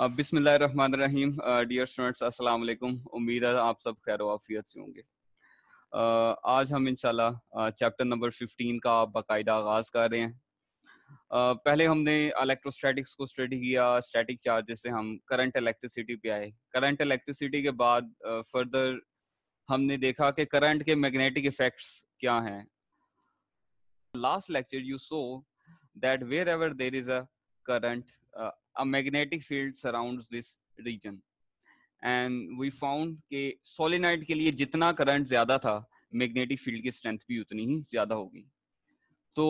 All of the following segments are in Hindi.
बिसमीम डियर स्टूडेंट्स अस्सलाम वालेकुम उम्मीद है आप सब खैर वाफियत से होंगे आज हम इंशाल्लाह चैप्टर नंबर 15 का बाकायदा आगाज़ कर रहे हैं पहले हमने इलेक्ट्रोस्टैटिक्स को स्टडी किया स्टैटिक चार्जेस से हम करंट इलेक्ट्रिसिटी पे आए करंट इलेक्ट्रिसिटी के बाद फर्दर हमने देखा कि करंट के मैग्नेटिक इफेक्ट्स क्या हैं last lecture you so that wherever there is a current a magnetic field surrounds this region and we found ke solenoid ke liye jitna current zyada tha magnetic field ki strength bhi utni hi zyada hogi to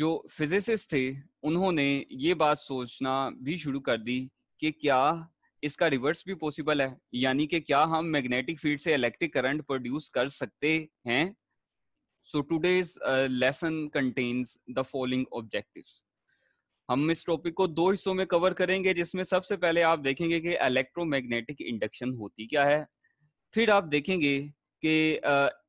jo physicists the unhone ye baat sochna bhi shuru kar di ke kya इसका रिवर्स भी पॉसिबल है यानी कि क्या हम मैग्नेटिक फील्ड से इलेक्ट्रिक करंट प्रोड्यूस कर सकते हैं so today's lesson contains the following objectives हम इस टॉपिक को दो हिस्सों में कवर करेंगे जिसमें सबसे पहले आप देखेंगे कि इलेक्ट्रोमैग्नेटिक इंडक्शन होती क्या है फिर आप देखेंगे कि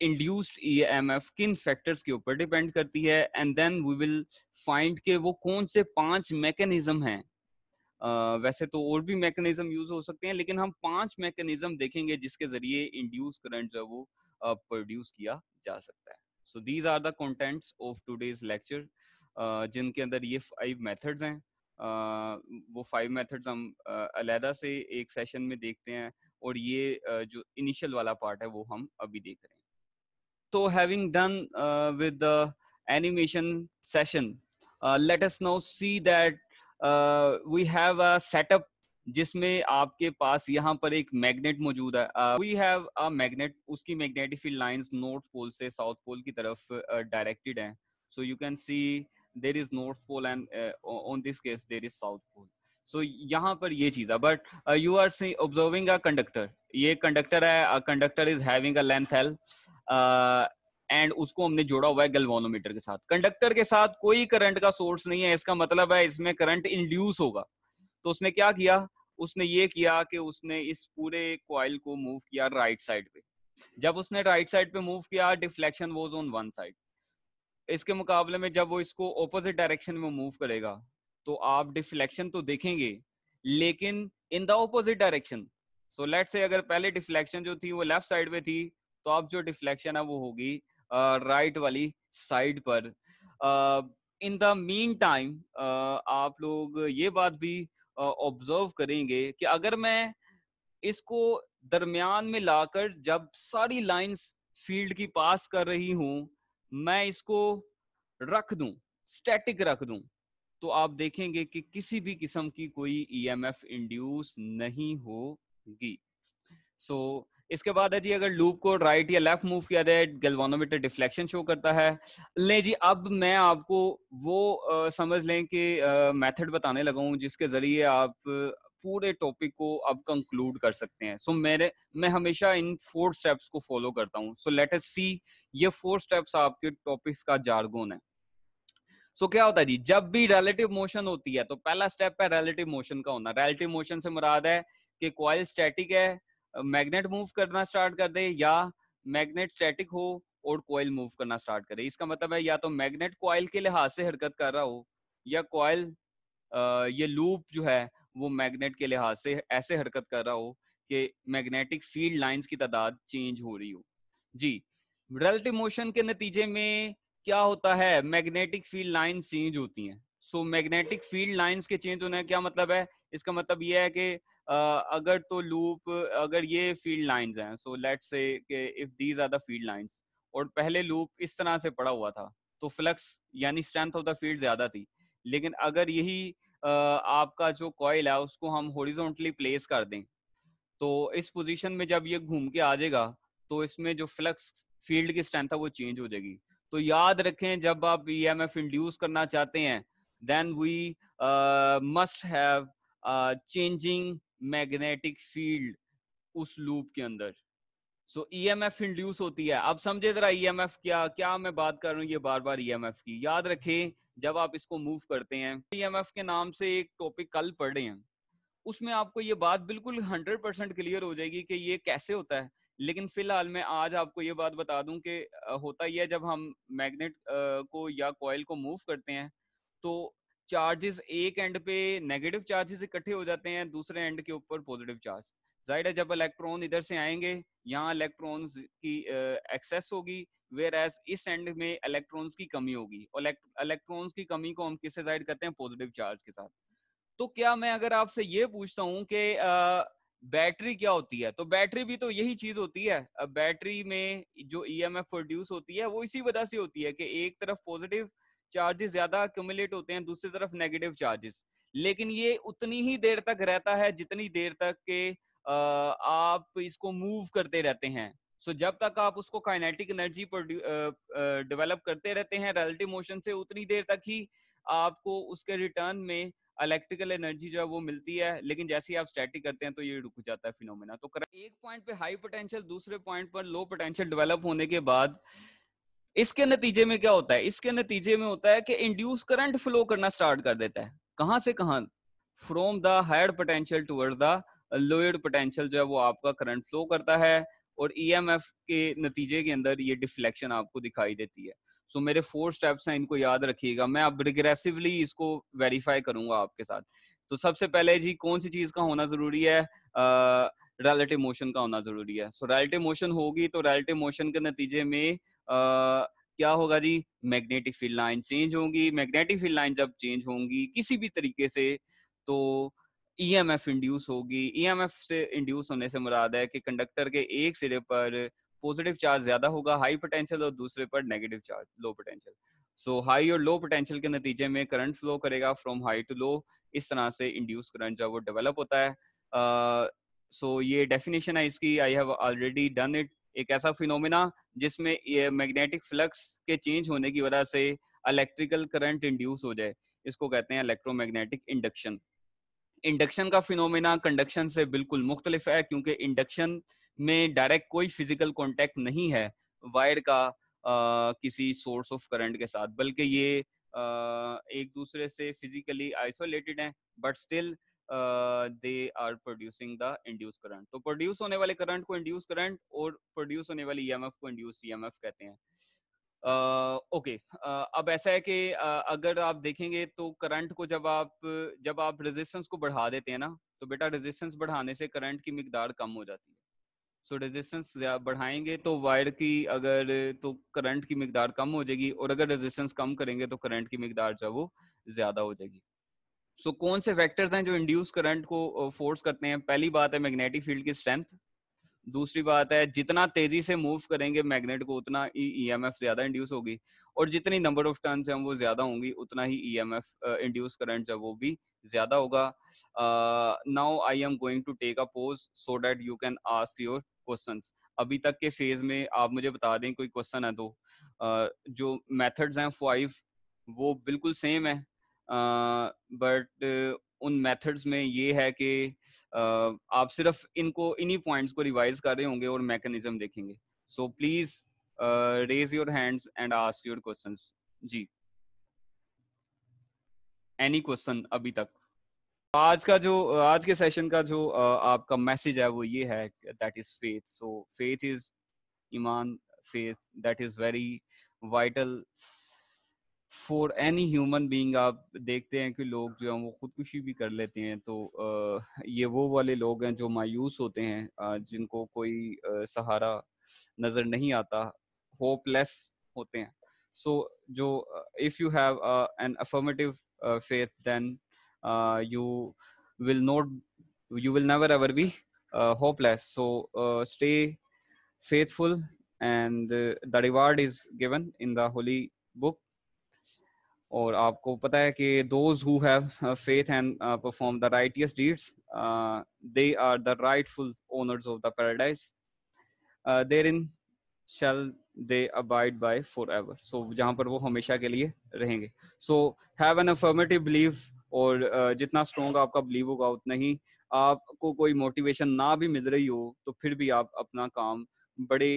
इंड्यूस्ड ईएमएफ e किन फैक्टर्स के ऊपर डिपेंड करती है and then we will find के वो कौन से पांच मैकेनिज्म हैं Uh, वैसे तो और भी मैकेनिज्म यूज हो सकते हैं लेकिन हम पांच मैकेनिज्म देखेंगे जिसके जरिए इंड्यूस करंट जो है वो प्रोड्यूस uh, किया जा सकता है so these are the contents of today's lecture जिनके अंदर ये फाइव मेथड्स हैं वो फाइव मेथड्स हम अलहदा से एक सेशन में देखते हैं और ये जो इनिशियल वाला पार्ट है वो हम अभी देख रहे हैं तो having done with the animation session let us now see that we have a setup जिसमें आपके पास यहाँ पर एक मैग्नेट मौजूद है वी हैव अ मैग्नेट उसकी magnetic field lines north pole से साउथ पोल की तरफ डायरेक्टेड uh, हैं so you can see there is there is north pole and on this case there is south pole so यहाँ पर ये चीज है but you are see observing a conductor ये कंडक्टर है conductor is having a length L and उसको हमने जोड़ा हुआ है गलवानोमीटर के साथ कंडक्टर के साथ कोई करंट का सोर्स नहीं है इसका मतलब है इसमें करंट इंड्यूस होगा तो उसने क्या किया उसने ये किया कि उसने इस पूरे कॉइल को मूव किया राइट साइड पे जब उसने राइट साइड पे मूव किया deflection was on one side इसके मुकाबले में जब वो इसको ऑपोजिट डायरेक्शन में मूव करेगा तो आप डिफ्लेक्शन तो देखेंगे लेकिन in the opposite direction so let say अगर पहले डिफ्लेक्शन जो थी वो लेफ्ट साइड में थी तो आप जो डिफ्लेक्शन है वो होगी राइट uh, वाली साइड पर इन द मीन टाइम आप लोग ये बात भी ऑब्जर्व uh, करेंगे कि अगर मैं इसको दरमियान में लाकर जब सारी लाइंस फील्ड की पास कर रही हूँ मैं इसको रख दूं स्टैटिक रख दूं तो आप देखेंगे कि किसी भी किस्म की कोई ईएमएफ e इंड्यूस नहीं होगी सो so, इसके बाद है जी अगर लूप को राइट या लेफ्ट मूव किया जाए गलवानोमीटर डिफ्लेक्शन शो करता है ले जी अब मैं आपको वो आ, समझ लें कि मेथड बताने लगा हूँ जिसके जरिए आप पूरे टॉपिक को अब कंक्लूड कर सकते हैं सो so, मेरे मैं हमेशा इन फोर स्टेप्स को फॉलो करता हूँ सो लेट एस सी ये फोर स्टेप्स आपके टॉपिक्स का जारगोन है सो so, क्या होता है जी जब भी रिलेटिव मोशन होती है तो पहला स्टेप है रिलेटिव मोशन का होना रिलेटिव मोशन से मुराद है कि क्वाइल स्टैटिक है मैग्नेट मूव करना स्टार्ट कर दे या मैग्नेट स्टैटिक हो और कॉइल मूव करना स्टार्ट करे इसका मतलब है या तो मैग्नेट कॉयल के लिहाज से हरकत कर रहा हो या कॉयल ये लूप जो है वो मैग्नेट के लिहाज से ऐसे हरकत कर रहा हो कि मैग्नेटिक फील्ड लाइंस की तादाद चेंज हो रही हो जी रिलेटिव मोशन के नतीजे में क्या होता है मैग्नेटिक फील्ड लाइंस चेंज होती हैं सो मैग्नेटिक फील्ड लाइंस के चेंज होने का क्या मतलब है इसका मतलब यह है कि अगर तो लूप अगर ये फील्ड लाइंस हैं so let's say if these are the field lines और पहले लूप इस तरह से पड़ा हुआ था तो फ्लक्स यानी स्ट्रेंथ ऑफ द फील्ड ज्यादा थी लेकिन अगर यही आपका जो कॉयल है उसको हम हॉरिजॉन्टली प्लेस कर दें तो इस पोजीशन में जब ये घूम के आ जाएगा तो इसमें जो फ्लक्स फील्ड की स्ट्रेंथ है वो चेंज हो जाएगी तो याद रखें जब आप ई एम एफ इंड्यूस करना चाहते हैं then we must have changing magnetic field उस लूप के अंदर so E M F induce होती है अब समझे जरा ई एम एफ क्या क्या मैं बात कर रहा हूँ ये बार बार ई एम एफ की याद रखें जब आप इसको मूव करते हैं ई एम एफ के नाम से एक टॉपिक कल पढ़े हैं उसमें आपको ये बात बिल्कुल हंड्रेड परसेंट क्लियर हो जाएगी कि ये कैसे होता है लेकिन फिलहाल मैं आज आपको ये बात बता दूं कि होता ही है जब हम मैग्नेट को या कॉयल को मूव करते हैं तो चार्जेस एक एंड पे नेगेटिव चार्जेस इकट्ठे हो जाते हैं दूसरे एंड के ऊपर पॉजिटिव चार्ज जाहिर है जब इलेक्ट्रॉन इधर से आएंगे यहाँ इलेक्ट्रॉन्स की एक्सेस होगी वेयर एज इस एंड में इलेक्ट्रॉन्स की कमी होगी इलेक्ट्रॉन्स की कमी को हम किससे जाहिर करते हैं पॉजिटिव चार्ज के साथ तो क्या मैं अगर आपसे ये पूछता हूँ कि बैटरी क्या होती है तो बैटरी भी तो यही चीज होती है बैटरी में जो ई एम एफ प्रोड्यूस होती है वो इसी वजह से होती है कि एक तरफ पॉजिटिव चार्जेस ज्यादा अक्यूमुलेट होते हैं दूसरी तरफ नेगेटिव चार्जेस लेकिन ये उतनी ही देर तक रहता है जितनी देर तक के आप इसको मूव करते रहते हैं सो जब तक आप उसको काइनेटिक एनर्जी पर डेवलप करते रहते हैं रिलेटिव मोशन से उतनी देर तक ही आपको उसके रिटर्न में इलेक्ट्रिकल एनर्जी जो है वो मिलती है लेकिन जैसे ही आप स्टैटिक करते हैं तो ये रुक जाता है फिनोमेना तो एक पॉइंट पे हाई पोटेंशियल दूसरे पॉइंट पर लो पोटेंशियल डेवलप होने के बाद इसके नतीजे में क्या होता है इसके नतीजे में होता है कि इंड्यूस करंट फ्लो करना स्टार्ट कर देता है कहां से कहां from the higher potential toward the lower potential जो है वो आपका करंट फ्लो करता है और ईएमएफ e के नतीजे के अंदर ये डिफ्लेक्शन आपको दिखाई देती है सो so, मेरे फोर स्टेप्स हैं इनको याद रखिएगा मैं अब रिग्रेसिवली इसको वेरीफाई करूंगा आपके साथ तो सबसे पहले जी कौन सी चीज का होना जरूरी है uh, रेलेटिव मोशन का होना जरूरी है सो रेलेटिव मोशन होगी तो रेलेटिव मोशन के नतीजे में आ, क्या होगा जी मैग्नेटिक फील्ड लाइन चेंज होंगी मैग्नेटिक फील्ड लाइन जब चेंज होंगी किसी भी तरीके से तो ई एम एफ इंड्यूस होगी ई एम एफ से इंड्यूस होने से मुराद है कि कंडक्टर के एक सिरे पर पॉजिटिव चार्ज ज्यादा होगा हाई पोटेंशियल और दूसरे पर negative charge low potential so high और लो पोटेंशियल के नतीजे में करंट फ्लो करेगा फ्रॉम हाई टू लो इस तरह से इंड्यूस करंट जब वो डेवलप होता है सो ये डेफिनेशन है इसकी I have already done it एक ऐसा फिनोमिना जिसमें ये मैग्नेटिक फ्लक्स के चेंज होने की वजह से इलेक्ट्रिकल करंट इंड्यूस हो जाए इसको कहते हैं इलेक्ट्रोमैग्नेटिक इंडक्शन इंडक्शन का फिनोमिना कंडक्शन से बिल्कुल मुख्तलिफ है क्योंकि इंडक्शन में डायरेक्ट कोई फिजिकल कॉन्टेक्ट नहीं है वायर का आ, किसी सोर्स ऑफ करंट के साथ बल्कि ये आ, एक दूसरे से फिजिकली आइसोलेटेड है but still they are producing the induce current तो प्रोड्यूस होने वाले करंट को इंड्यूस करंट और प्रोड्यूस होने वाली ईएमएफ e को इंड्यूस ईएमएफ e कहते हैं ओके uh, okay. uh, अब ऐसा है कि uh, अगर आप देखेंगे तो करंट को जब आप जब आप रेजिस्टेंस को बढ़ा देते हैं ना तो बेटा रेजिस्टेंस बढ़ाने से करंट की मिकदार कम हो जाती है सो so, रेजिस्टेंस बढ़ाएंगे तो वायर की अगर तो करंट की मकदार कम हो जाएगी और अगर रेजिस्टेंस कम करेंगे तो करंट की मिकदार जो वो ज्यादा हो जाएगी सो so, कौन से फैक्टर्स हैं जो इंड्यूस करंट को फोर्स करते हैं पहली बात है मैग्नेटिक फील्ड की स्ट्रेंथ दूसरी बात है जितना तेजी से मूव करेंगे मैग्नेट को उतना ई एम एफ ज्यादा इंड्यूस होगी और जितनी नंबर ऑफ टर्न है वो ज्यादा होंगी उतना ही E M F induce current जो वो भी ज्यादा होगा now I am going to take a pause so that you can ask your question अभी तक के फेज में आप मुझे बता दें कोई क्वेश्चन है तो uh, जो मेथड्स हैं फाइव वो बिल्कुल सेम है बट उन मेथड्स में ये है कि uh, आप सिर्फ इनको इन्हीं पॉइंट्स को रिवाइज कर रहे होंगे और मैकेनिज्म देखेंगे so please raise your hands and ask your questions जी एनी क्वेश्चन अभी तक आज का जो आज के सेशन का जो आपका मैसेज है वो ये है that is faith so faith is ईमान faith that is very vital for any human being आप देखते हैं कि लोग जो हैं वो खुदकुशी भी कर लेते हैं तो ये वो वाले लोग हैं जो मायूस होते हैं जिनको कोई सहारा नजर नहीं आता होपलेस होते हैं सो so, जो if you have an affirmative faith then you will not you will never ever be hopeless so stay faithful and the reward is given in the holy book और आपको पता है कि those who have faith and perform the righteous deeds they are the rightful owners of the paradise therein shall they abide by forever so जहाँ पर वो हमेशा के लिए रहेंगे so have an affirmative belief और uh, जितना स्ट्रॉन्ग आपका बिलीव होगा उतना ही आपको कोई मोटिवेशन ना भी मिल रही हो तो फिर भी आप अपना काम बड़े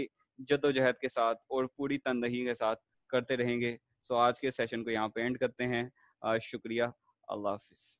जद्दोजहद के साथ और पूरी तनदही के साथ करते रहेंगे सो आज के सेशन को यहाँ पे एंड करते हैं शुक्रिया अल्लाह हाफिज़